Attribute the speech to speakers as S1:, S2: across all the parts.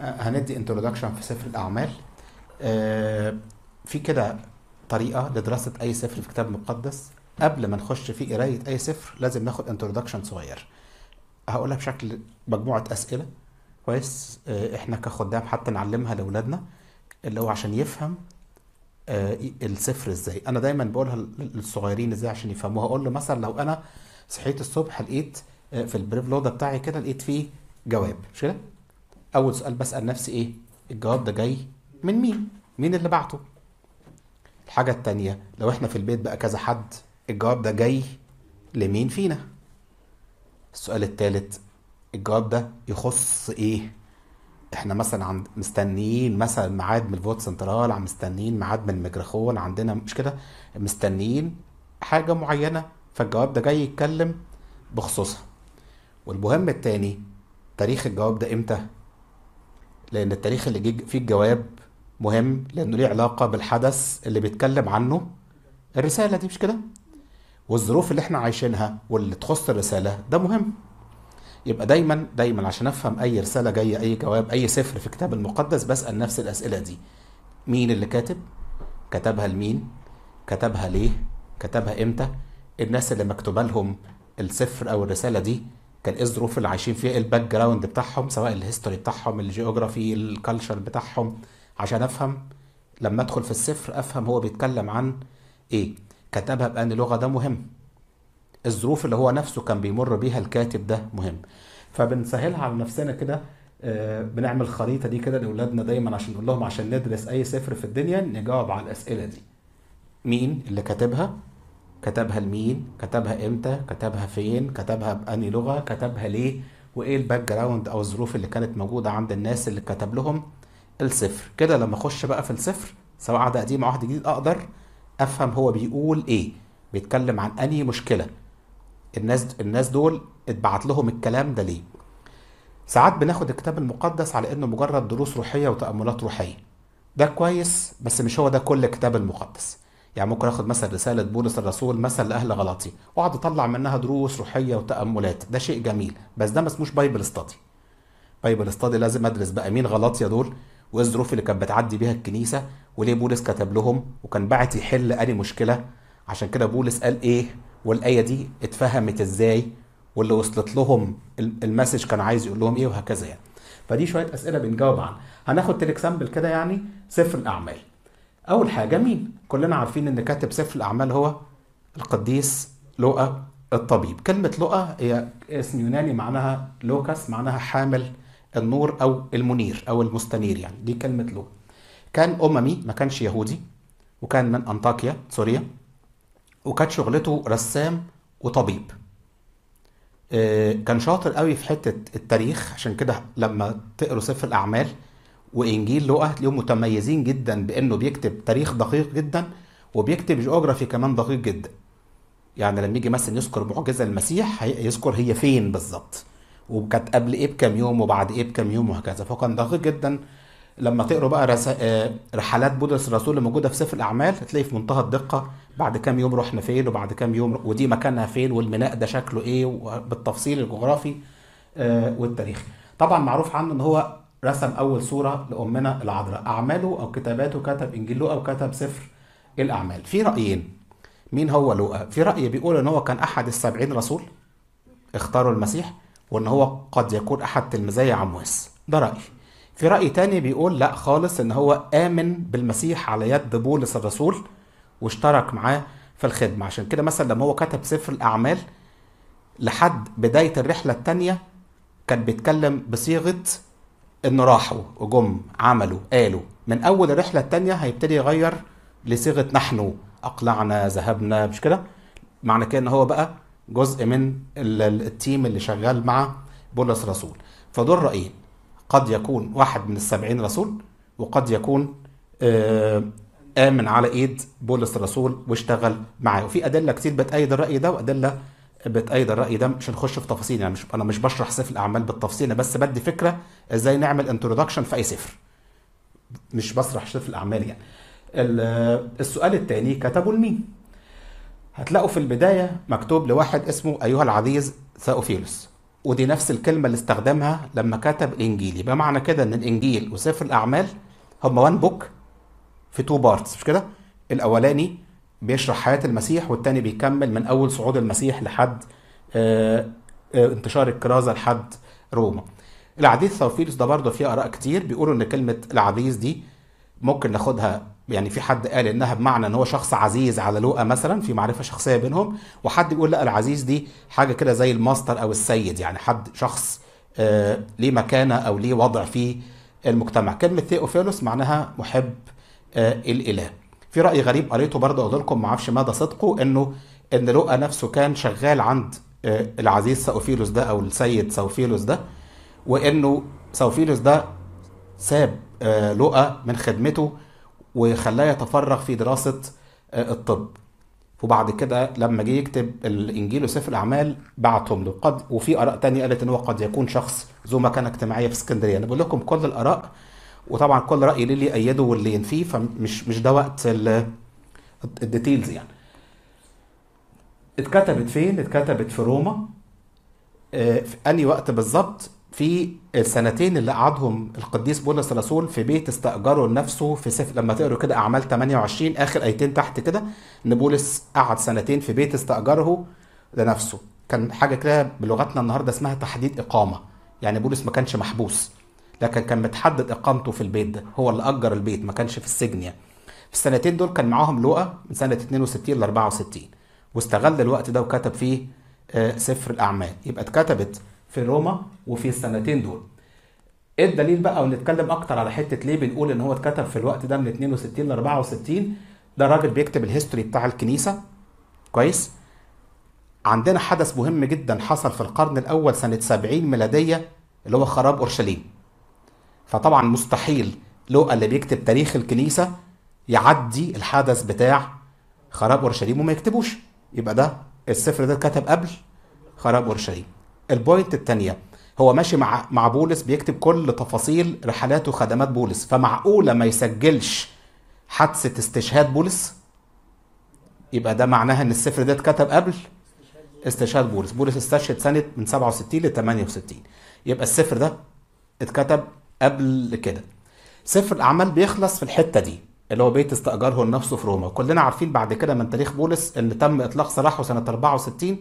S1: آه، هندي انترودكشن في سفر الاعمال آه، في كده طريقه لدراسه اي سفر في كتاب مقدس قبل ما نخش في قرايه اي سفر لازم ناخد انترودكشن صغير هقولها بشكل مجموعه اسئله كويس آه، احنا كخدام حتى نعلمها لاولادنا اللي هو عشان يفهم السفر ازاي انا دايما بقولها للصغيرين ازاي عشان يفهموها اقول له مثلا لو انا صحيت الصبح لقيت في البريف بتاعي كده لقيت فيه جواب مش كده اول سؤال بسال نفسي ايه الجواب ده جاي من مين مين اللي بعته الحاجه التانية لو احنا في البيت بقى كذا حد الجواب ده جاي لمين فينا السؤال التالت الجواب ده يخص ايه احنا مثلا عند مستنيين مثلا ميعاد من الفوت سنترال عم مستنيين ميعاد من الميكروفون عندنا مش كده مستنيين حاجه معينه فالجواب ده جاي يتكلم بخصوصها والمهم التاني تاريخ الجواب ده امتى لان التاريخ اللي جي فيه الجواب مهم لانه ليه علاقه بالحدث اللي بيتكلم عنه الرساله دي مش كده والظروف اللي احنا عايشينها واللي تخص الرساله ده مهم يبقى دايما دايما عشان افهم اي رساله جايه اي جواب اي سفر في الكتاب المقدس بسال نفس الاسئله دي مين اللي كاتب كتبها لمين كتبها ليه كتبها امتى الناس اللي مكتوبه لهم السفر او الرساله دي كان ايه الظروف اللي عايشين فيها ايه الباك جراوند بتاعهم سواء الهيستوري بتاعهم الجيوغرافي الكالتشر بتاعهم عشان افهم لما ادخل في الصفر افهم هو بيتكلم عن ايه كتبها بأن لغه ده مهم الظروف اللي هو نفسه كان بيمر بيها الكاتب ده مهم فبنسهلها على نفسنا كده آه، بنعمل خريطه دي كده لاولادنا دايما عشان نقول لهم عشان ندرس اي سفر في الدنيا نجاوب على الاسئله دي مين اللي كاتبها كتبها لمين كتبها امتى كتبها فين كتبها بأني لغة كتبها ليه وايه الباك جراوند او الظروف اللي كانت موجودة عند الناس اللي كتب لهم الصفر كده لما اخش بقى في الصفر سواء عهد قديم او عهد جديد اقدر افهم هو بيقول ايه بيتكلم عن انهي مشكلة الناس الناس دول اتبعت لهم الكلام ده ليه ساعات بناخد الكتاب المقدس على انه مجرد دروس روحية وتأملات روحية ده كويس بس مش هو ده كل الكتاب المقدس يعني ممكن اخد مثلا رساله بولس الرسول مثلا لاهل غلطي واقعد اطلع منها دروس روحيه وتاملات ده شيء جميل بس ده ما اسموش بايبل ستادي بايبل ستادي لازم ادرس بقى مين غلطي دول وايه الظروف اللي كانت بتعدي بيها الكنيسه وليه بولس كتب لهم وكان بعت يحل اي مشكله عشان كده بولس قال ايه والايه دي اتفهمت ازاي واللي وصلت لهم المسج كان عايز يقول لهم ايه وهكذا يعني فدي شويه اسئله بنجاوب عنها هناخد تليكسامبل كده يعني سفر الاعمال اول حاجه مين كلنا عارفين ان كاتب سفر الاعمال هو القديس لوقا الطبيب كلمه لوقا هي اسم يوناني معناها لوكاس معناها حامل النور او المنير او المستنير يعني دي كلمه لوقا كان اممي ما كانش يهودي وكان من انطاكيا سوريا وكانت شغلته رسام وطبيب آه، كان شاطر قوي في حته التاريخ عشان كده لما تقروا سفر الاعمال وانجيل لوقا هتلاقيهم متميزين جدا بانه بيكتب تاريخ دقيق جدا وبيكتب جيوغرافي كمان دقيق جدا يعني لما يجي مثلا يذكر معجزه المسيح يذكر هي فين بالظبط وكانت قبل ايه بكام يوم وبعد ايه بكام يوم وهكذا فكان دقيق جدا لما تقروا بقى رس... آه، رحلات بولس الرسول اللي موجوده في سفر الاعمال هتلاقي في منتهى الدقه بعد كام يوم رحنا فين وبعد كام يوم ودي مكانها فين والميناء ده شكله ايه بالتفصيل الجغرافي آه، والتاريخي طبعا معروف عنه ان هو رسم أول صورة لأمنا العذراء أعماله أو كتاباته كتب إنجيل لوقا وكتب سفر الأعمال في رأيين مين هو لوقا؟ في رأي بيقول إن هو كان أحد السبعين رسول اختاروا المسيح وإن هو قد يكون أحد تلميذي عمواس ده رأي في رأي تاني بيقول لا خالص إن هو آمن بالمسيح على يد بولس الرسول واشترك معاه في الخدمة عشان كده مثلا لما هو كتب سفر الأعمال لحد بداية الرحلة التانية كان بيتكلم بصيغة ان راحوا وجم عملوا قالوا من اول الرحله الثانيه هيبتدي يغير لصيغه نحن اقلعنا ذهبنا مش كده معنى كده ان هو بقى جزء من التيم اللي شغال مع بولس رسول فدول رايين قد يكون واحد من السبعين رسول وقد يكون آه، امن على ايد بولس الرسول واشتغل معاه وفي ادله كتير بتايد الراي ده وادله بتأيد الرأي ده مش هنخش في تفاصيل يعني مش أنا مش بشرح سيف الأعمال بالتفصيل أنا بس بدي فكرة إزاي نعمل انترودكشن في أي سفر مش بشرح سيف الأعمال يعني السؤال الثاني كتبه لمين؟ هتلاقوا في البداية مكتوب لواحد اسمه أيها العزيز ثاوفيلوس ودي نفس الكلمة اللي استخدمها لما كتب الإنجيل يبقى معنى كده إن الإنجيل وسفر الأعمال هما وان بوك في تو بارتس مش كده؟ الأولاني بيشرح حياه المسيح والتاني بيكمل من اول صعود المسيح لحد آه، آه، انتشار الكرازه لحد روما العديد ثوفيلس ده برضه فيه اراء كتير بيقولوا ان كلمه العزيز دي ممكن ناخدها يعني في حد قال انها بمعنى ان هو شخص عزيز على لوقا مثلا في معرفه شخصيه بينهم وحد بيقول لا العزيز دي حاجه كده زي الماستر او السيد يعني حد شخص آه، ليه مكانه او ليه وضع في المجتمع كلمه ثيوفيلوس معناها محب الاله في راي غريب قريته برضه اقول لكم ما اعرفش مدى صدقه انه ان لوقا نفسه كان شغال عند آه، العزيز ساوفيلوس ده او السيد ساوفيلوس ده وانه ساوفيلوس ده ساب آه، لوقا من خدمته وخلاه يتفرغ في دراسه آه، الطب وبعد كده لما جه يكتب الانجيل وسفر الاعمال بعتهم له قد وفي اراء تانية قالت ان هو قد يكون شخص ذو مكانه اجتماعيه في اسكندريه انا بقول لكم كل الاراء وطبعا كل راي ليه يأيده واللي ينفيه فمش مش ده وقت الديتيلز يعني اتكتبت فين اتكتبت في روما آه في انهي وقت بالظبط في السنتين اللي قعدهم القديس بولس الرسول في بيت استأجره لنفسه في سفر لما تقروا كده أعمال 28 آخر آيتين تحت كده إن بولس قعد سنتين في بيت استأجره لنفسه كان حاجة كده بلغتنا النهاردة اسمها تحديد إقامة يعني بولس ما كانش محبوس لكن كان متحدد اقامته في البيت ده هو اللي اجر البيت ما كانش في السجن يعني في السنتين دول كان معاهم لقى من سنه 62 ل 64 واستغل الوقت ده وكتب فيه آه، سفر الاعمال يبقى اتكتبت في روما وفي السنتين دول ايه الدليل بقى ونتكلم اكتر على حته ليه بنقول ان هو اتكتب في الوقت ده من 62 ل 64 ده راجل بيكتب الهيستوري بتاع الكنيسه كويس عندنا حدث مهم جدا حصل في القرن الاول سنه 70 ميلاديه اللي هو خراب اورشليم فطبعا مستحيل لوقا اللي بيكتب تاريخ الكنيسة يعدي الحدث بتاع خراب اورشليم وما يكتبوش يبقى ده السفر ده اتكتب قبل خراب اورشليم البوينت الثانيه هو ماشي مع مع بولس بيكتب كل تفاصيل رحلاته وخدمات بولس فمعقوله ما يسجلش حادثه استشهاد بولس يبقى ده معناها ان السفر ده اتكتب قبل استشهاد بولس بولس استشهد سنه من 67 ل 68 يبقى السفر ده اتكتب قبل كده سفر الاعمال بيخلص في الحته دي اللي هو بيت استاجره لنفسه في روما كلنا عارفين بعد كده من تاريخ بولس ان تم اطلاق سراحه سنه 64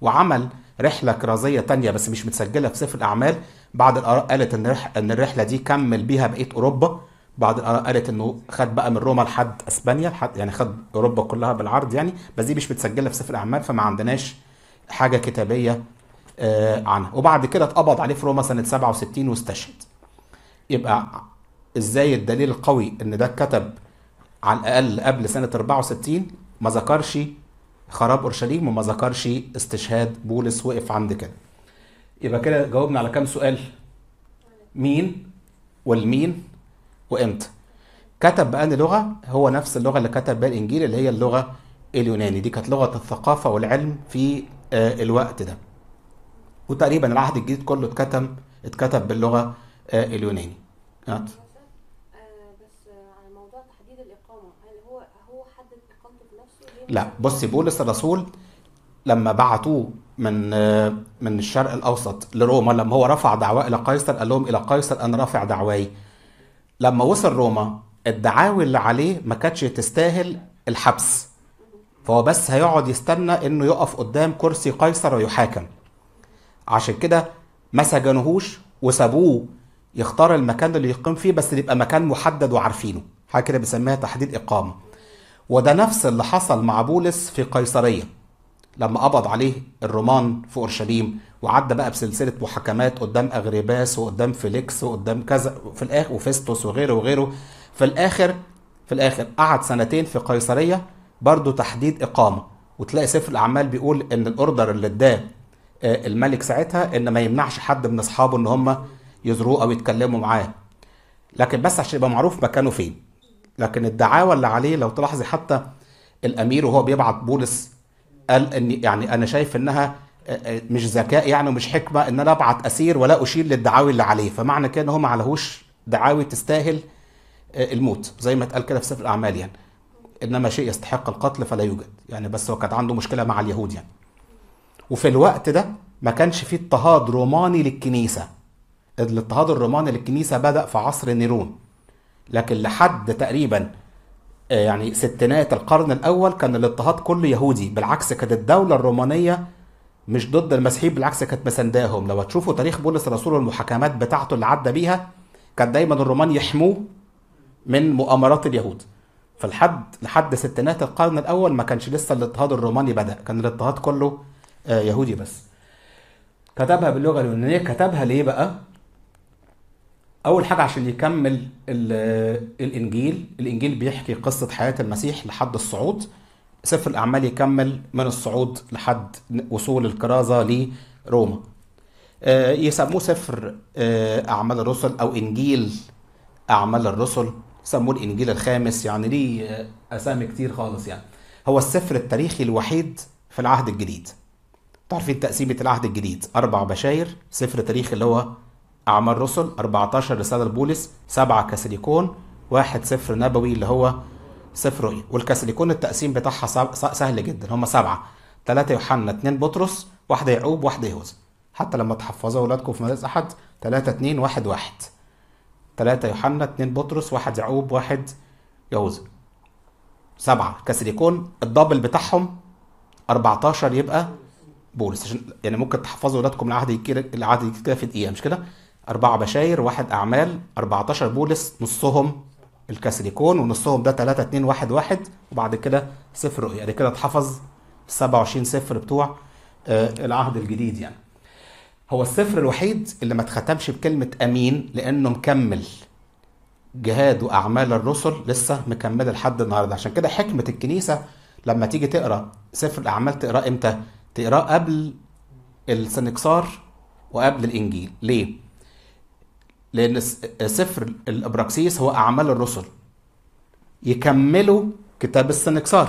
S1: وعمل رحله كرازيه تانية بس مش متسجله في سفر الاعمال بعض الاراء قالت ان ان الرحله دي كمل بيها بقيه اوروبا بعض الاراء قالت انه خد بقى من روما لحد اسبانيا لحد يعني خد اوروبا كلها بالعرض يعني بس دي مش متسجله في سفر الاعمال فما عندناش حاجه كتابيه آه، عنها وبعد كده اتقبض عليه في روما سنه 67 واستشهد يبقى ازاي الدليل القوي ان ده اتكتب على الاقل قبل سنه 64 ما ذكرش خراب اورشليم وما ذكرش استشهاد بولس وقف عند كده يبقى كده جاوبنا على كام سؤال مين والمين وامتى كتب بقى لغه هو نفس اللغه اللي كتب بها الانجيل اللي هي اللغه اليوناني دي كانت لغه الثقافه والعلم في آه، الوقت ده وتقريبا العهد الجديد كله اتكتب اتكتب باللغه آه، اليوناني نعم. آه، بس آه، على موضوع تحديد الاقامه هل هو هو حدد اقامته بنفسه لا بص بولس الرسول لما بعتوه من آه، من الشرق الاوسط لروما لما هو رفع دعواه الى قيصر قال لهم الى قيصر انا رافع دعواي لما وصل روما الدعاوي اللي عليه ما كانتش تستاهل الحبس فهو بس هيقعد يستنى انه يقف قدام كرسي قيصر ويحاكم عشان كده ما سجنوهوش وسابوه يختار المكان اللي يقيم فيه بس يبقى مكان محدد وعارفينه حاجه كده بنسميها تحديد اقامه وده نفس اللي حصل مع بولس في قيصريه لما قبض عليه الرومان في اورشليم وعدى بقى بسلسله محاكمات قدام اغريباس وقدام فيليكس وقدام كذا في الاخر وفيستوس وغيره وغيره في الاخر في الاخر قعد سنتين في قيصريه برضه تحديد اقامه وتلاقي سفر الاعمال بيقول ان الاوردر اللي اداه آه، الملك ساعتها ان ما يمنعش حد من اصحابه ان هم يزوروه او يتكلموا معاه لكن بس عشان يبقى معروف مكانه فين لكن الدعاوى اللي عليه لو تلاحظي حتى الامير وهو بيبعت بولس قال ان يعني انا شايف انها آه، آه، مش ذكاء يعني ومش حكمه ان انا ابعت اسير ولا اشير للدعاوي اللي عليه فمعنى كده ان هو ما عليهوش دعاوي تستاهل آه، الموت زي ما اتقال كده في سفر الاعمال يعني انما شيء يستحق القتل فلا يوجد يعني بس هو كان عنده مشكله مع اليهود يعني وفي الوقت ده ما كانش فيه اضطهاد روماني للكنيسه الاضطهاد الروماني للكنيسة بدأ في عصر نيرون لكن لحد تقريبا آه، يعني ستينات القرن الأول كان الاضطهاد كله يهودي بالعكس كانت الدولة الرومانية مش ضد المسيحيين بالعكس كانت مسنداهم لو تشوفوا تاريخ بولس الرسول والمحاكمات بتاعته اللي عدى بيها كان دايما الرومان يحموه من مؤامرات اليهود فلحد لحد ستينات القرن الاول ما كانش لسه الاضطهاد الروماني بدا كان الاضطهاد كله آه، يهودي بس كتبها باللغه اليونانيه كتبها ليه بقى اول حاجه عشان يكمل الانجيل الانجيل بيحكي قصه حياه المسيح لحد الصعود سفر الاعمال يكمل من الصعود لحد وصول الكرازه لروما آه، يسموه سفر آه، اعمال الرسل او انجيل اعمال الرسل سموه الانجيل الخامس يعني ليه آه، اسامي كتير خالص يعني هو السفر التاريخي الوحيد في العهد الجديد تعرفين تقسيمه العهد الجديد اربع بشاير سفر تاريخي اللي هو أعمال رسل 14 رسالة لبولس 7 كاسليكون 1 سفر نبوي اللي هو سفر رؤيا والكاسليكون التقسيم بتاعها سهل جدا هما 7 3 يوحنا 2 بطرس 1 يعقوب 1 يهوذا حتى لما تحفظوا أولادكم في مدارس أحد 3 2 1 1 3 يوحنا 2 بطرس 1 يعقوب 1 يهوذا 7 كاسليكون الدبل بتاعهم 14 يبقى بولس عشان يعني ممكن تحفظوا اولادكم العهد كده العهد كده في دقيقه مش كده أربعة بشاير واحد أعمال 14 بولس نصهم الكسريكون ونصهم ده 3 2 1 1 وبعد كده سفر رؤيا يعني كده اتحفظ 27 سفر بتوع آه، العهد الجديد يعني هو السفر الوحيد اللي ما اتختمش بكلمة أمين لأنه مكمل جهاد وأعمال الرسل لسه مكملة لحد النهاردة عشان كده حكمة الكنيسة لما تيجي تقرأ سفر الأعمال تقرأ إمتى؟ تقرأ قبل السنكسار وقبل الإنجيل ليه؟ لان سفر الابراكسيس هو اعمال الرسل يكملوا كتاب السنكسار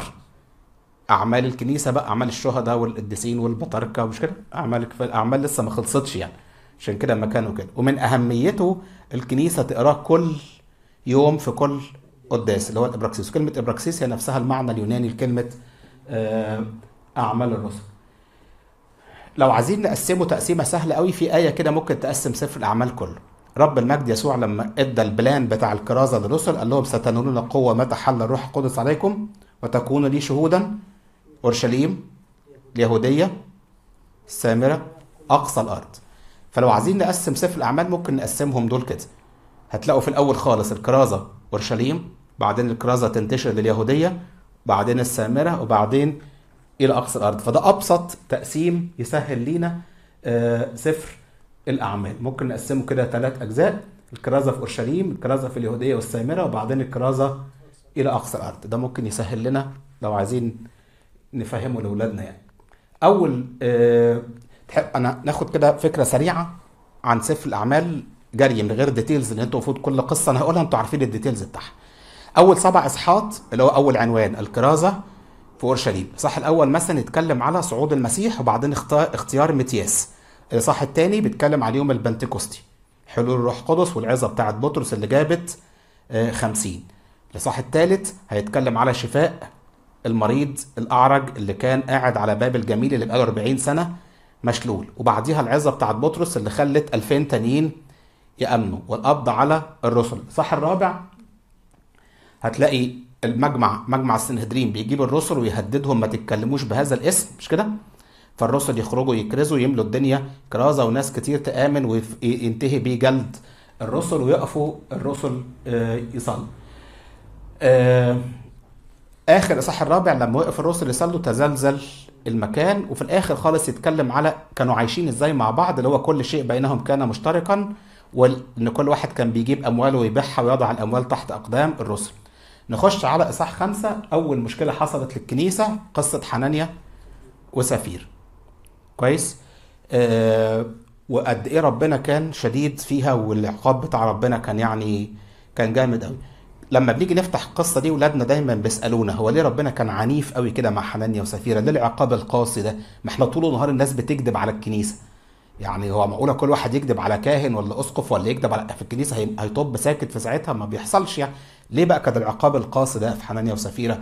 S1: اعمال الكنيسه بقى اعمال الشهداء والقديسين والبطاركه ومش كده اعمال الاعمال لسه ما خلصتش يعني عشان كده مكانه كده ومن اهميته الكنيسه تقراه كل يوم في كل قداس اللي هو الابراكسيس كلمه ابراكسيس هي نفسها المعنى اليوناني لكلمه آه، اعمال الرسل لو عايزين نقسمه تقسيمه سهله قوي في ايه كده ممكن تقسم سفر الاعمال كله رب المجد يسوع لما ادى البلان بتاع الكرازه للرسل قال لهم ستنالون قوه متى حل الروح القدس عليكم وتكونوا لي شهودا اورشليم اليهوديه السامره اقصى الارض فلو عايزين نقسم سفر الاعمال ممكن نقسمهم دول كده هتلاقوا في الاول خالص الكرازه اورشليم بعدين الكرازه تنتشر لليهوديه بعدين السامره وبعدين الى اقصى الارض فده ابسط تقسيم يسهل لينا آه، سفر الاعمال ممكن نقسمه كده ثلاث اجزاء الكرازه في اورشليم الكرازه في اليهوديه والسامره وبعدين الكرازه الى اقصى الارض ده ممكن يسهل لنا لو عايزين نفهمه لاولادنا يعني اول آه تحب انا ناخد كده فكره سريعه عن سفر الاعمال جري من غير ديتيلز اللي انتوا المفروض كل قصه انا هقولها انتوا عارفين الديتيلز بتاعها اول سبع اصحاحات اللي هو اول عنوان الكرازه في اورشليم الصح الاول مثلا يتكلم على صعود المسيح وبعدين اختيار متياس الاصحاح الثاني بيتكلم على يوم البنتكوستي حلول الروح القدس والعظه بتاعه بطرس اللي جابت 50 آه، الاصحاح الثالث هيتكلم على شفاء المريض الاعرج اللي كان قاعد على باب الجميل اللي بقاله 40 سنه مشلول وبعديها العظه بتاعه بطرس اللي خلت 2000 تانيين يامنوا والقبض على الرسل صح الرابع هتلاقي المجمع مجمع السنهدرين بيجيب الرسل ويهددهم ما تتكلموش بهذا الاسم مش كده فالرسل يخرجوا يكرزوا يملوا الدنيا كرازه وناس كتير تامن وينتهي بيه جلد الرسل ويقفوا الرسل آه، يصلوا آه، اخر الاصحاح الرابع لما وقف الرسل يصلوا تزلزل المكان وفي الاخر خالص يتكلم على كانوا عايشين ازاي مع بعض اللي هو كل شيء بينهم كان مشتركا وان كل واحد كان بيجيب امواله ويبيعها ويضع الاموال تحت اقدام الرسل نخش على اصحاح خمسة اول مشكله حصلت للكنيسه قصه حنانيا وسفير كويس آه وقد ايه ربنا كان شديد فيها والعقاب بتاع ربنا كان يعني كان جامد قوي لما بنيجي نفتح القصه دي ولادنا دايما بيسالونا هو ليه ربنا كان عنيف قوي كده مع حنانيا وسفيره ليه العقاب القاسي ده ما احنا طول النهار الناس بتكذب على الكنيسه يعني هو معقوله كل واحد يكذب على كاهن ولا اسقف ولا يكذب على في الكنيسه هيطب ساكت في ساعتها ما بيحصلش يعني ليه بقى كان العقاب القاسي ده في حنانيا وسفيره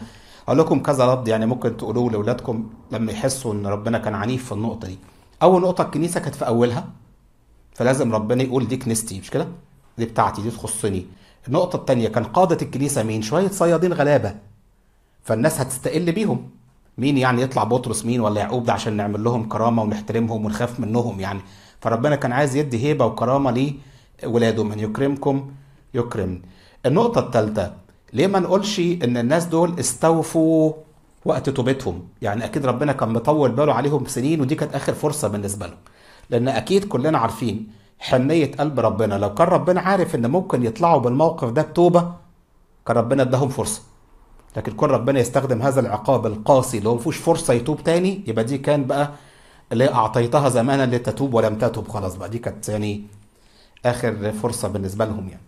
S1: هقول لكم كذا رد يعني ممكن تقولوه لاولادكم لما يحسوا ان ربنا كان عنيف في النقطه دي اول نقطه الكنيسه كانت في اولها فلازم ربنا يقول دي كنيستي مش كده دي بتاعتي دي تخصني النقطه الثانيه كان قاده الكنيسه مين شويه صيادين غلابه فالناس هتستقل بيهم مين يعني يطلع بطرس مين ولا يعقوب ده عشان نعمل لهم كرامه ونحترمهم ونخاف منهم يعني فربنا كان عايز يدي هيبه وكرامه لولاده من يكرمكم يكرم النقطه الثالثه ليه ما نقولش ان الناس دول استوفوا وقت توبتهم يعني اكيد ربنا كان مطول باله عليهم سنين ودي كانت اخر فرصه بالنسبه لهم لان اكيد كلنا عارفين حنيه قلب ربنا لو كان ربنا عارف ان ممكن يطلعوا بالموقف ده بتوبه كان ربنا اداهم فرصه لكن كون ربنا يستخدم هذا العقاب القاسي اللي هو فرصه يتوب تاني يبقى دي كان بقى اللي اعطيتها زمانا لتتوب ولم تتوب خلاص بقى دي كانت يعني اخر فرصه بالنسبه لهم يعني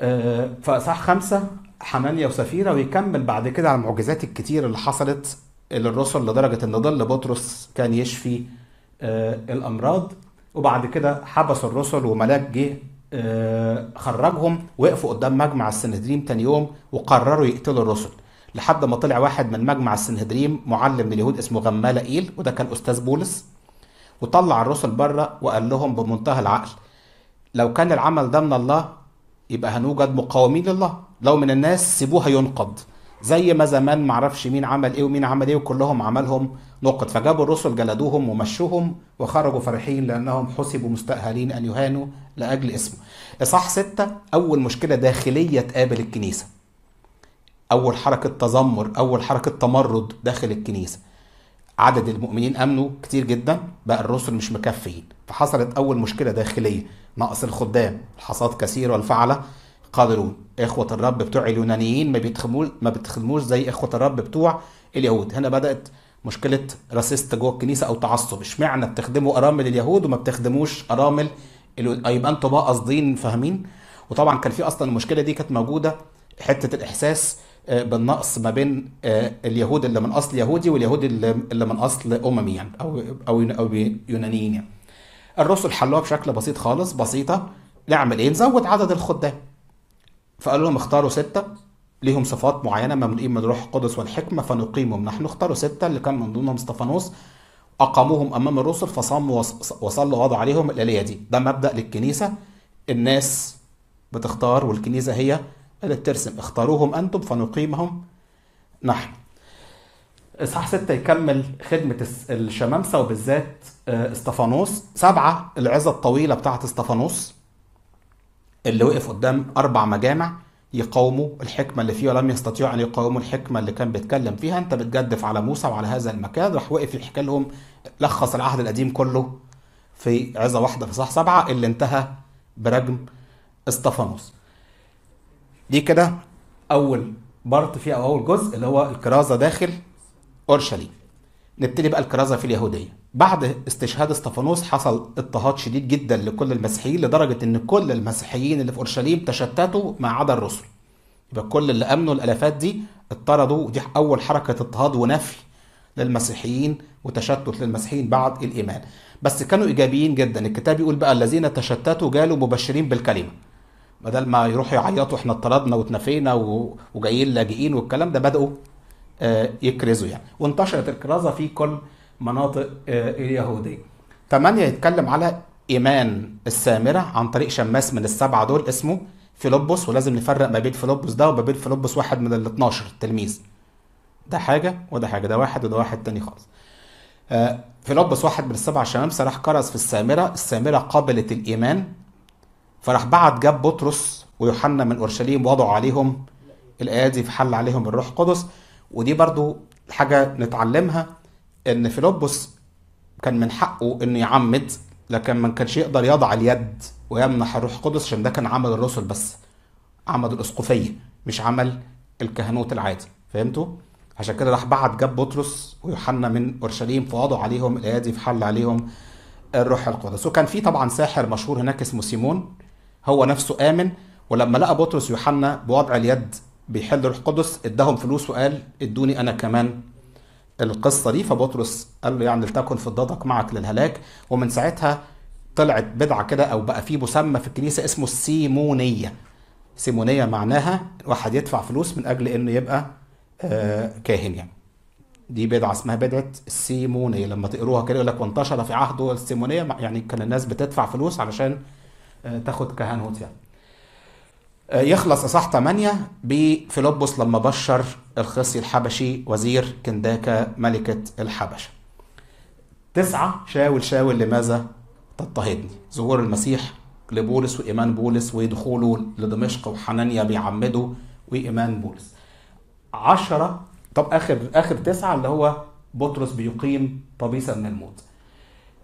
S1: آه، فاصحاح خمسه حنانيا وسفيره ويكمل بعد كده على المعجزات الكتير اللي حصلت للرسل لدرجه ان ظل بطرس كان يشفي آه، الامراض وبعد كده حبس الرسل وملاك جه آه، خرجهم وقفوا قدام مجمع السنهدريم تاني يوم وقرروا يقتلوا الرسل لحد ما طلع واحد من مجمع السنهدريم معلم من اليهود اسمه غمالائيل وده كان استاذ بولس وطلع الرسل بره وقال لهم بمنتهى العقل لو كان العمل ده من الله يبقى هنوجد مقاومين لله لو من الناس سيبوها ينقض زي ما زمان معرفش مين عمل ايه ومين عمل ايه وكلهم عملهم نقد فجابوا الرسل جلدوهم ومشوهم وخرجوا فرحين لانهم حسبوا مستأهلين ان يهانوا لاجل اسمه. اصح ستة اول مشكله داخليه تقابل الكنيسه. اول حركه تذمر، اول حركه تمرد داخل الكنيسه. عدد المؤمنين امنوا كتير جدا بقى الرسل مش مكفيين. فحصلت أول مشكلة داخلية نقص الخدام الحصاد كثير والفعلة قادرون إخوة الرب بتوع اليونانيين ما بيتخدموش ما بيتخدموش زي إخوة الرب بتوع اليهود هنا بدأت مشكلة راسست جوه الكنيسة أو تعصب اشمعنى بتخدموا أرامل اليهود وما بتخدموش أرامل آه، يبقى أنتوا بقى قاصدين فاهمين وطبعا كان في أصلا المشكلة دي كانت موجودة حتة الإحساس آه، بالنقص ما بين آه، اليهود اللي من اصل يهودي واليهود اللي من اصل اممي يعني او او او يونانيين يعني. الرسل حلوها بشكل بسيط خالص بسيطه نعمل ايه نزود عدد الخدام فقالوا لهم اختاروا سته ليهم صفات معينه مملوئين من الروح القدس والحكمه فنقيمهم نحن اختاروا سته اللي كان من ضمنهم استفانوس اقاموهم امام الرسل فصاموا وصلوا وضع عليهم الاليه دي ده مبدا للكنيسه الناس بتختار والكنيسه هي اللي بترسم اختاروهم انتم فنقيمهم نحن اصحاح ستة يكمل خدمة الشمامسة وبالذات آه، استفانوس سبعة العظة الطويلة بتاعة استفانوس اللي وقف قدام أربع مجامع يقاوموا الحكمة اللي فيه ولم يستطيعوا أن يقاوموا الحكمة اللي كان بيتكلم فيها أنت بتجدف على موسى وعلى هذا المكان راح وقف يحكي لهم لخص العهد القديم كله في عظة واحدة في صح سبعة اللي انتهى برجم استفانوس دي كده أول بارت فيها أو أول جزء اللي هو الكرازة داخل اورشليم نبتدي بقى الكرازه في اليهوديه بعد استشهاد استفانوس حصل اضطهاد شديد جدا لكل المسيحيين لدرجه ان كل المسيحيين اللي في اورشليم تشتتوا ما عدا الرسل يبقى كل اللي امنوا الالافات دي اضطردوا دي اول حركه اضطهاد ونفي للمسيحيين وتشتت للمسيحيين بعد الايمان بس كانوا ايجابيين جدا الكتاب يقول بقى الذين تشتتوا جالوا مبشرين بالكلمه بدل ما يروحوا يعيطوا احنا اضطردنا واتنفينا وجايين لاجئين والكلام ده بداوا آه، يكرزوا يعني وانتشرت الكرازة في كل مناطق آه، اليهودية ثمانية يتكلم على إيمان السامرة عن طريق شماس من السبعة دول اسمه فيلبس ولازم نفرق ما بين فيلبس ده وما بين فيلبس واحد من ال 12 تلميذ ده حاجة وده حاجة ده واحد وده واحد تاني خالص آه، فيلبس واحد من السبعة شمامسة راح كرز في السامرة السامرة قابلت الإيمان فراح بعت جاب بطرس ويوحنا من أورشليم وضعوا عليهم الآيات دي فحل عليهم الروح القدس ودي برضو حاجة نتعلمها ان فيلبس كان من حقه انه يعمد لكن ما كانش يقدر يضع اليد ويمنح الروح القدس عشان ده كان عمل الرسل بس عمل الاسقفيه مش عمل الكهنوت العادي فهمتوا عشان كده راح بعت جاب بطرس ويوحنا من اورشليم فوضوا عليهم الايادي فحل عليهم الروح القدس وكان في طبعا ساحر مشهور هناك اسمه سيمون هو نفسه امن ولما لقى بطرس يوحنا بوضع اليد بيحل روح قدس اداهم فلوس وقال ادوني انا كمان القصه دي فبطرس قال له يعني لتكن فضتك معك للهلاك ومن ساعتها طلعت بدعه كده او بقى في مسمى في الكنيسه اسمه السيمونيه سيمونيه معناها واحد يدفع فلوس من اجل انه يبقى آه كاهن يعني دي بدعه اسمها بدعه السيمونيه لما تقروها كده يقول لك وانتشر في عهده السيمونيه يعني كان الناس بتدفع فلوس علشان آه تاخد كهنوت يعني آه، يخلص اصح 8 بفيلبس لما بشر الخصي الحبشي وزير كنداكا ملكه الحبشه. تسعة شاول شاول لماذا تضطهدني؟ ظهور المسيح لبولس وايمان بولس ودخوله لدمشق وحنانيا بيعمده وايمان بولس. عشرة طب اخر اخر تسعة اللي هو بطرس بيقيم طبيسة من الموت.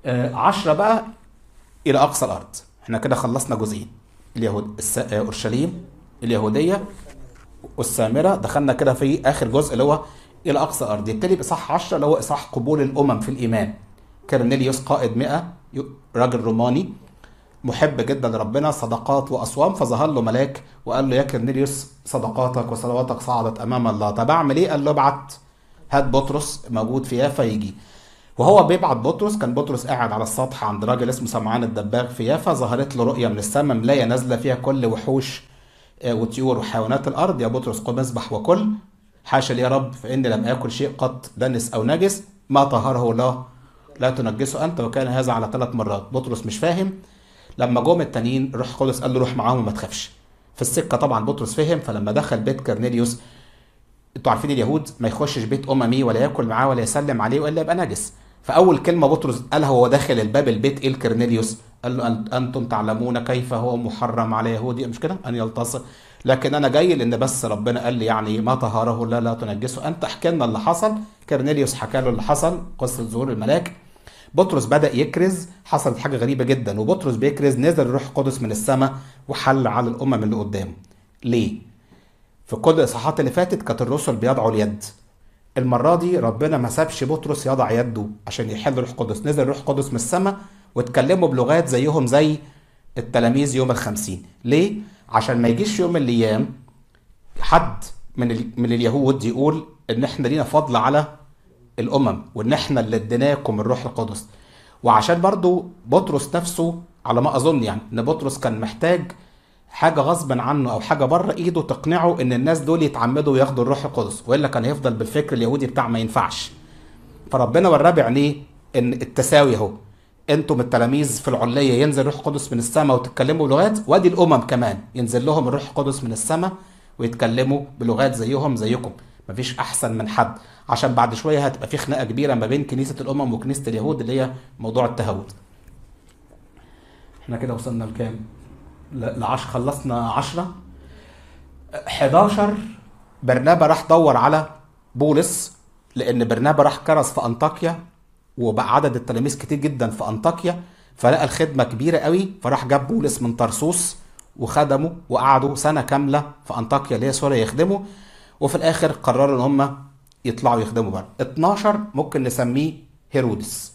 S1: آه، عشرة بقى الى اقصى الارض. احنا كده خلصنا جزئين. اليهود آه، اورشليم اليهوديه والسامره دخلنا كده في اخر جزء اللي هو الى اقصى الارض يبتدي باصح 10 اللي هو اصح قبول الامم في الايمان كرنيليوس قائد 100 راجل روماني محب جدا لربنا صدقات واصوام فظهر له ملاك وقال له يا كرنيليوس صدقاتك وصلواتك صعدت امام الله طب اعمل ايه؟ قال له ابعت هات بطرس موجود في يافا يجي وهو بيبعت بطرس كان بطرس قاعد على السطح عند راجل اسمه سمعان الدباغ في يافا ظهرت له رؤيه من السماء ملايه نازله فيها كل وحوش آه، وطيور وحيوانات الارض يا بطرس قم اذبح وكل حاشا لي يا رب فاني لم اكل شيء قط دنس او نجس ما طهره الله لا تنجسه انت وكان هذا على ثلاث مرات بطرس مش فاهم لما جم التانيين روح القدس قال له روح معاهم وما تخافش في السكه طبعا بطرس فهم فلما دخل بيت كرنيليوس انتوا عارفين اليهود ما يخشش بيت اممي ولا ياكل معاه ولا يسلم عليه والا يبقى نجس فاول كلمه بطرس قالها وهو داخل الباب البيت ايه كرنيليوس قال له انتم تعلمون كيف هو محرم على يهودي مش كده ان يلتصق لكن انا جاي لان بس ربنا قال لي يعني ما طهره لا لا تنجسه انت احكي لنا اللي حصل كرنيليوس حكى له اللي حصل قصه ظهور الملاك بطرس بدا يكرز حصلت حاجه غريبه جدا وبطرس بيكرز نزل الروح القدس من السماء وحل على الامم اللي قدامه ليه في كل الاصحاحات اللي فاتت كانت الرسل بيضعوا اليد المره دي ربنا ما سابش بطرس يضع يده عشان يحل روح قدس نزل روح قدس من السماء واتكلموا بلغات زيهم زي التلاميذ يوم الخمسين ليه عشان ما يجيش يوم من الايام حد من ال... من اليهود يقول ان احنا لينا فضل على الامم وان احنا اللي اديناكم الروح القدس وعشان برضو بطرس نفسه على ما اظن يعني ان بطرس كان محتاج حاجه غصبا عنه او حاجه بره ايده تقنعه ان الناس دول يتعمدوا وياخدوا الروح القدس والا كان هيفضل بالفكر اليهودي بتاع ما ينفعش فربنا وراه بعينيه ان التساوي اهو انتم التلاميذ في العليه ينزل روح قدس من السماء وتتكلموا بلغات وادي الامم كمان ينزل لهم الروح القدس من السماء ويتكلموا بلغات زيهم زيكم مفيش احسن من حد عشان بعد شويه هتبقى في خناقه كبيره ما بين كنيسه الامم وكنيسه اليهود اللي هي موضوع التهود احنا كده وصلنا لكام العش خلصنا 10 11 برنابا راح دور على بولس لان برنابا راح كرز في انطاكيا وبقى عدد التلاميذ كتير جدا في انطاكيا فلقى الخدمه كبيره قوي فراح جاب بولس من طرسوس وخدمه وقعدوا سنه كامله في انطاكيا اللي هي سوريا يخدموا وفي الاخر قرروا ان هم يطلعوا يخدموا بره 12 ممكن نسميه هيرودس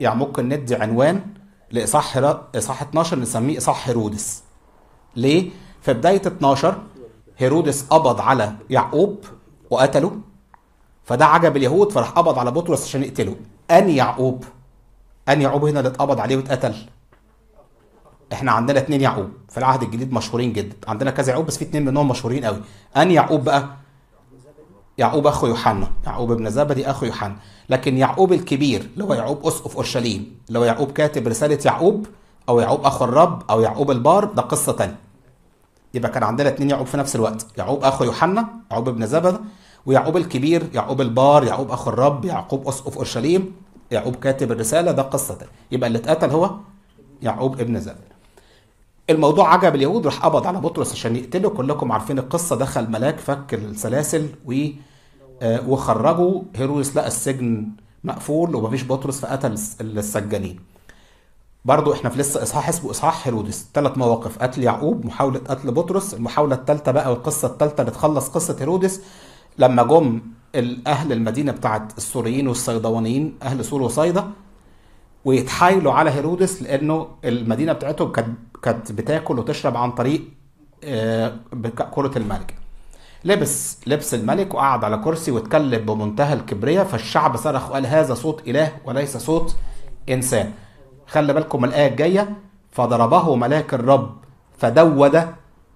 S1: يعني ممكن ندي عنوان لاصحاح اصحاح 12 نسميه اصحاح هيرودس ليه في بدايه 12 هيرودس قبض على يعقوب وقتله فده عجب اليهود فراح قبض على بطرس عشان يقتله ان يعقوب ان يعقوب هنا اللي اتقبض عليه واتقتل احنا عندنا اتنين يعقوب في العهد الجديد مشهورين جدا عندنا كذا يعقوب بس في اتنين منهم مشهورين قوي ان يعقوب بقى يعقوب أخو يوحنا يعقوب ابن زبدي أخو يوحنا لكن يعقوب الكبير اللي هو يعقوب أسقف أورشليم اللي هو يعقوب كاتب رسالة يعقوب أو يعقوب أخو الرب أو يعقوب البار ده قصة تانية يبقى كان عندنا اثنين يعقوب في نفس الوقت يعقوب أخو يوحنا يعقوب ابن زبد ويعقوب الكبير يعقوب البار يعقوب أخو الرب يعقوب أسقف أورشليم يعقوب كاتب الرسالة ده قصة تانية يبقى اللي اتقتل هو يعقوب ابن زبد الموضوع عجب اليهود راح قبض على بطرس عشان يقتله كلكم عارفين القصه دخل ملاك فك السلاسل و آه، وخرجوا هيرودس لقى السجن مقفول ومفيش بطرس فقتل السجانين برضو احنا في لسه اصحاح اسمه اصحاح هيرودس ثلاث مواقف قتل يعقوب محاوله قتل بطرس المحاوله الثالثه بقى والقصه الثالثه اللي تخلص قصه هيرودس لما جم الاهل المدينه بتاعت السوريين والصيدوانيين اهل سور وصيدا ويتحايلوا على هيرودس لانه المدينه بتاعتهم كانت كانت بتاكل وتشرب عن طريق آه، كرة الملك لبس لبس الملك وقعد على كرسي واتكلم بمنتهى الكبرياء فالشعب صرخ وقال هذا صوت إله وليس صوت إنسان خلي بالكم الآية الجاية فضربه ملاك الرب فدود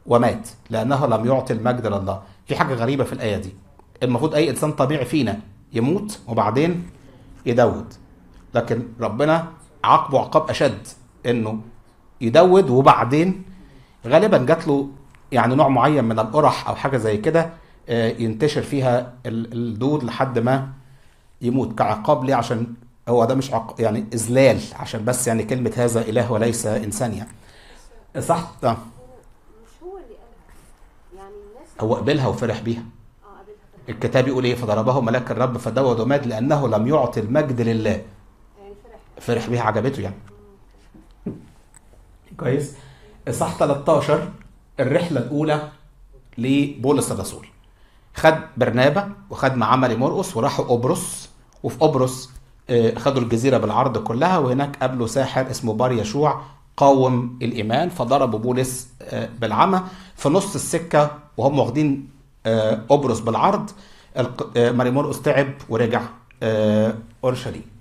S1: ومات لأنه لم يعطي المجد لله في حاجة غريبة في الآية دي المفروض أي إنسان طبيعي فينا يموت وبعدين يدود لكن ربنا عاقبه عقاب أشد إنه يدود وبعدين غالبا جات له يعني نوع معين من القرح او حاجه زي كده آه، ينتشر فيها الدود لحد ما يموت كعقاب ليه عشان هو ده مش عق... يعني اذلال عشان بس يعني كلمه هذا اله وليس انسان يعني صح آه. مش هو اللي يعني هو قبلها وفرح بيها آه، الكتاب يقول ايه فضربه ملاك الرب فدود ومات لانه لم يعطي المجد لله يعني فرح بيها عجبته يعني كويس اصحاح 13 الرحله الاولى لبولس الرسول خد برنابا وخد معاه عملي مرقص وراحوا قبرص وفي قبرص آه، خدوا الجزيره بالعرض كلها وهناك قابلوا ساحر اسمه بار يشوع قاوم الايمان فضربوا بولس آه، بالعمى في نص السكه وهم واخدين قبرص آه، بالعرض مرقص تعب ورجع اورشليم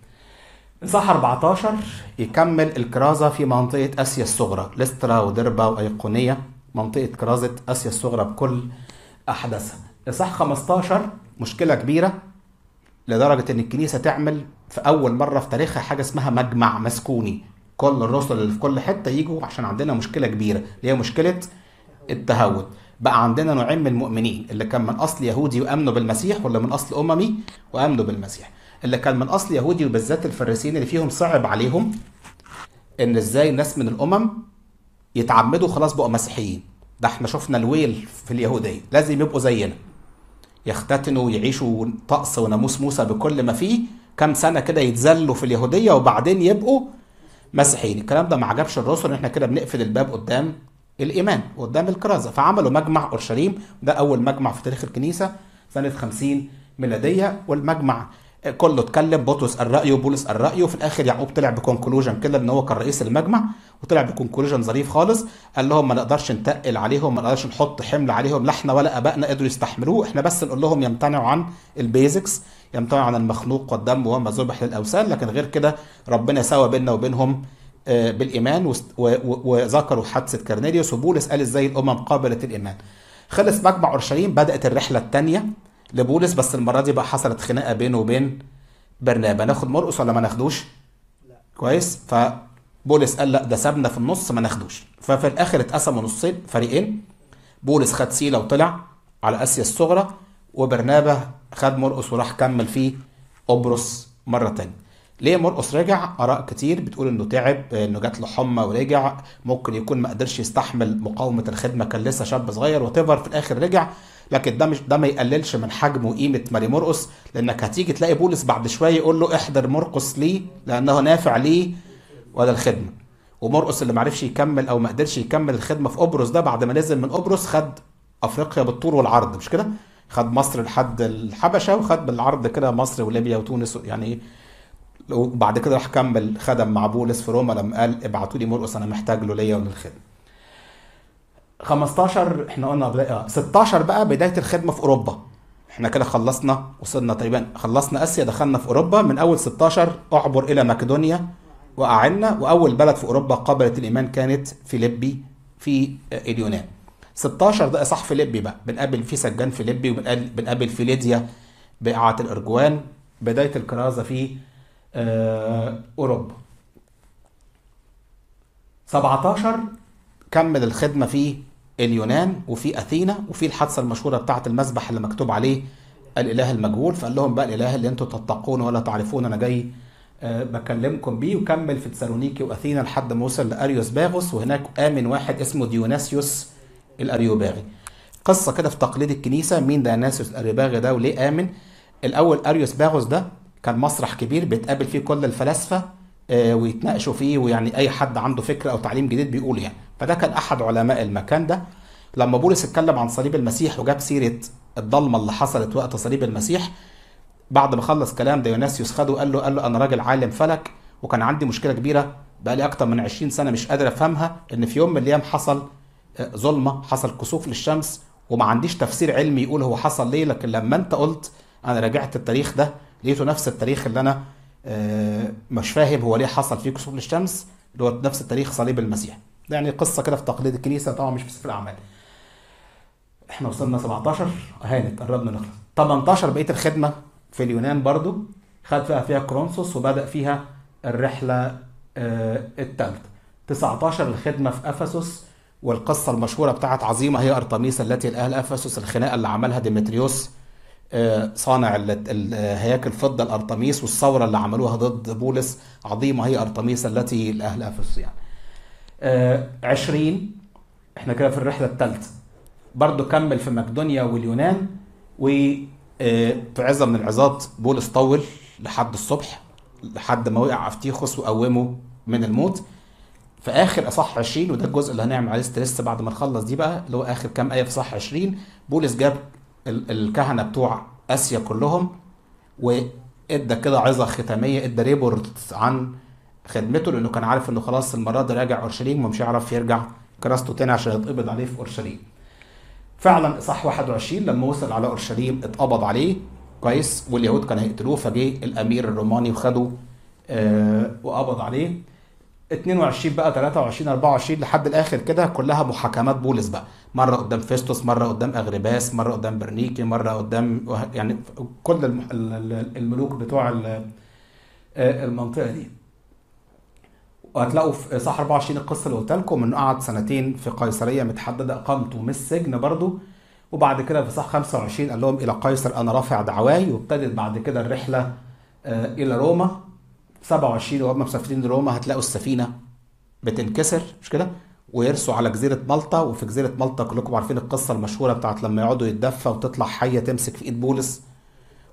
S1: صح 14 يكمل الكرازة في منطقة آسيا الصغرى لسترا ودربا وأيقونية منطقة كرازة آسيا الصغرى بكل أحداثها إصحاح 15 مشكلة كبيرة لدرجة إن الكنيسة تعمل في أول مرة في تاريخها حاجة اسمها مجمع مسكوني كل الرسل اللي في كل حتة يجوا عشان عندنا مشكلة كبيرة اللي هي مشكلة التهود بقى عندنا نوعين من المؤمنين اللي كان من أصل يهودي وأمنوا بالمسيح واللي من أصل أممي وأمنوا بالمسيح اللي كان من اصل يهودي وبالذات الفريسيين اللي فيهم صعب عليهم ان ازاي ناس من الامم يتعمدوا خلاص بقوا مسيحيين ده احنا شفنا الويل في اليهوديه لازم يبقوا زينا يختتنوا ويعيشوا طقس وناموس موسى بكل ما فيه كام سنه كده يتذلوا في اليهوديه وبعدين يبقوا مسيحيين الكلام ده ما عجبش الرسل ان احنا كده بنقفل الباب قدام الايمان قدام الكرازه فعملوا مجمع اورشليم ده اول مجمع في تاريخ الكنيسه سنه 50 ميلاديه والمجمع كله اتكلم بطرس قال رايه بولس قال رايه وفي الاخر يعقوب طلع بكونكلوجن كده ان هو كان رئيس المجمع وطلع بكونكلوجن ظريف خالص قال لهم ما نقدرش نتقل عليهم ما نقدرش نحط حمل عليهم لا احنا ولا ابائنا قدروا يستحملوه احنا بس نقول لهم يمتنعوا عن البيزكس يمتنعوا عن المخلوق والدم وما ذبح للاوثان لكن غير كده ربنا سوى بيننا وبينهم آه، بالايمان وذكروا حادثه كارنيليوس وبولس قال ازاي الامم قابلت الايمان خلص مجمع اورشليم بدات الرحله الثانيه لبولس بس المره دي بقى حصلت خناقه بينه وبين برنابا ناخد مرقس ولا ما ناخدوش؟ لا كويس فبولس قال لا ده سابنا في النص ما ناخدوش ففي الاخر اتقسموا نصين فريقين بولس خد سيلا وطلع على اسيا الصغرى وبرنابا خد مرقس وراح كمل في قبرص مره تانية ليه مرقص رجع اراء كتير بتقول انه تعب انه جات له حمى ورجع ممكن يكون ما قدرش يستحمل مقاومه الخدمه كان لسه شاب صغير وتفر في الاخر رجع لكن ده مش ده ما يقللش من حجم وقيمه ماري مرقس لانك هتيجي تلاقي بولس بعد شويه يقول له احضر مرقس ليه لانه نافع ليه ولا الخدمه ومرقس اللي ما عرفش يكمل او ما قدرش يكمل الخدمه في قبرص ده بعد ما نزل من قبرص خد افريقيا بالطول والعرض مش كده خد مصر لحد الحبشه وخد بالعرض كده مصر وليبيا وتونس يعني وبعد كده راح كمل خدم مع بولس في روما لما قال ابعتوا لي مرقس انا محتاج له ليا وللخدمه 15 احنا قلنا بدا... 16 آه، بقى بدايه الخدمه في اوروبا احنا كده خلصنا وصلنا تقريبا خلصنا اسيا دخلنا في اوروبا من اول 16 اعبر الى مقدونيا واعنا واول بلد في اوروبا قابلت الايمان كانت فيليبي في آه، اليونان 16 ده صح فيليبي بقى بنقابل فيه سجان فيليبي وبنقابل في ليديا بقعه الارجوان بدايه الكرازه في آه، اوروبا 17 كمل الخدمه في اليونان وفي اثينا وفي الحادثه المشهوره بتاعه المسبح اللي مكتوب عليه الاله المجهول فقال لهم بقى الاله اللي انتم تتقون ولا تعرفون انا جاي آه، بكلمكم بيه وكمل في تسالونيكي واثينا لحد ما وصل لاريوس باغوس وهناك امن واحد اسمه ديوناسيوس الاريوباغي قصه كده في تقليد الكنيسه مين ديوناسيوس الاريوباغي ده وليه امن الاول اريوس باغوس ده كان مسرح كبير بيتقابل فيه كل الفلاسفه آه، ويتناقشوا فيه ويعني اي حد عنده فكره او تعليم جديد بيقول يعني فده كان احد علماء المكان ده لما بولس اتكلم عن صليب المسيح وجاب سيره الضلمه اللي حصلت وقت صليب المسيح بعد ما خلص كلام ديوناسيوس خده وقال له قال له انا راجل عالم فلك وكان عندي مشكله كبيره بقى لي اكتر من 20 سنه مش قادر افهمها ان في يوم من الايام حصل آه، ظلمه حصل كسوف للشمس وما عنديش تفسير علمي يقول هو حصل ليه لكن لما انت قلت انا راجعت التاريخ ده لقيته نفس التاريخ اللي انا آه، مش فاهم هو ليه حصل فيه كسوف للشمس اللي هو نفس التاريخ صليب المسيح ده يعني قصه كده في تقليد الكنيسه طبعا مش في سفر الاعمال احنا وصلنا 17 هانت قربنا نخلص 18 بقيه الخدمه في اليونان برضو خد فيها فيها كرونسوس وبدا فيها الرحله آه، الثالثه 19 الخدمه في افسس والقصه المشهوره بتاعت عظيمه هي ارتميس التي لاهل افسس الخناقه اللي عملها ديمتريوس آه، صانع الهياكل فضه الارتميس والثوره اللي عملوها ضد بولس عظيمه هي ارتميس التي لاهل افسس يعني 20 آه، احنا كده في الرحله الثالثه برضه كمل في مقدونيا واليونان و في آه، عزه من العظات بولس طول لحد الصبح لحد ما وقع افتيخوس وقومه من الموت في اخر اصح 20 وده الجزء اللي هنعمل عليه ستريس بعد ما نخلص دي بقى اللي هو اخر كام ايه في صح 20 بولس جاب الكهنه بتوع اسيا كلهم وادى كده عظه ختاميه ادى ريبورت عن خدمته لانه كان عارف انه خلاص المره دي راجع اورشليم ومش هيعرف يرجع كراسته تاني عشان يتقبض عليه في اورشليم. فعلا اصح 21 لما وصل على اورشليم اتقبض عليه كويس واليهود كانوا هيقتلوه فجه الامير الروماني وخده آه وقبض عليه 22 بقى 23 24 لحد الاخر كده كلها محاكمات بولس بقى مره قدام فيستوس مره قدام اغرباس مره قدام برنيكي مره قدام يعني كل الملوك بتوع آه، المنطقه دي وهتلاقوا في صح 24 القصه اللي قلت لكم انه قعد سنتين في قيصريه متحدده اقامته من السجن برضه وبعد كده في صح 25 قال لهم الى قيصر انا رافع دعواي وابتدت بعد كده الرحله آه، الى روما 27 وهم مسافرين لروما هتلاقوا السفينه بتنكسر مش كده ويرسوا على جزيره مالطا وفي جزيره مالطا كلكم عارفين القصه المشهوره بتاعت لما يقعدوا يتدفى وتطلع حيه تمسك في ايد بولس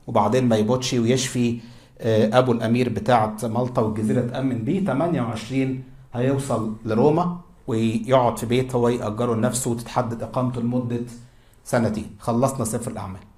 S1: وبعدين ما يبوتشي ويشفي آه، ابو الامير بتاعه مالطا والجزيره تامن بيه 28 هيوصل لروما ويقعد في بيت هو ياجره لنفسه وتتحدد اقامته لمده سنتين خلصنا سفر الاعمال